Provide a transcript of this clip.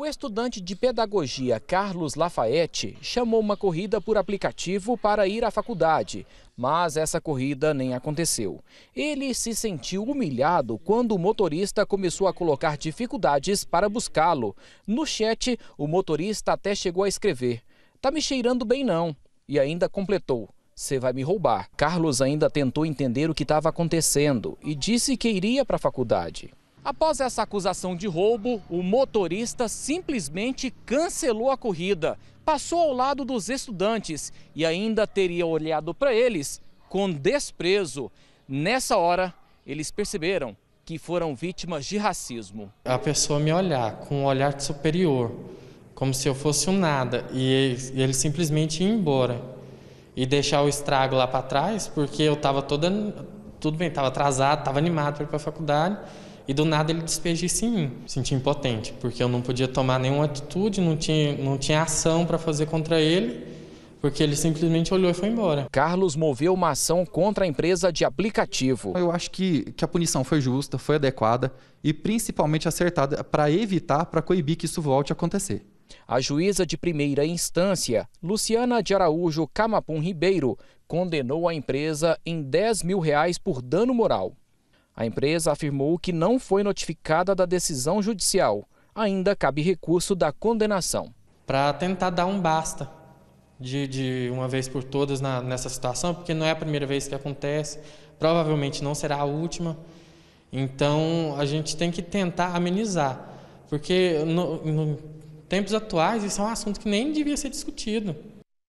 O estudante de pedagogia Carlos Lafayette chamou uma corrida por aplicativo para ir à faculdade, mas essa corrida nem aconteceu. Ele se sentiu humilhado quando o motorista começou a colocar dificuldades para buscá-lo. No chat, o motorista até chegou a escrever: Tá me cheirando bem não. E ainda completou: você vai me roubar. Carlos ainda tentou entender o que estava acontecendo e disse que iria para a faculdade. Após essa acusação de roubo, o motorista simplesmente cancelou a corrida, passou ao lado dos estudantes e ainda teria olhado para eles com desprezo. Nessa hora, eles perceberam que foram vítimas de racismo. A pessoa me olhar com um olhar superior, como se eu fosse um nada, e ele, simplesmente ir embora e deixar o estrago lá para trás, porque eu estava toda. Tudo bem, estava atrasado, estava animado para ir para a faculdade e do nada ele despeja isso em mim. Senti impotente, porque eu não podia tomar nenhuma atitude, não tinha, não tinha ação para fazer contra ele, porque ele simplesmente olhou e foi embora. Carlos moveu uma ação contra a empresa de aplicativo. Eu acho que, que a punição foi justa, foi adequada e principalmente acertada para evitar, para coibir que isso volte a acontecer. A juíza de primeira instância, Luciana de Araújo Camapum Ribeiro, condenou a empresa em 10 mil reais por dano moral. A empresa afirmou que não foi notificada da decisão judicial. Ainda cabe recurso da condenação. Para tentar dar um basta de, de uma vez por todas na, nessa situação, porque não é a primeira vez que acontece, provavelmente não será a última. Então a gente tem que tentar amenizar, porque nos no tempos atuais isso é um assunto que nem devia ser discutido.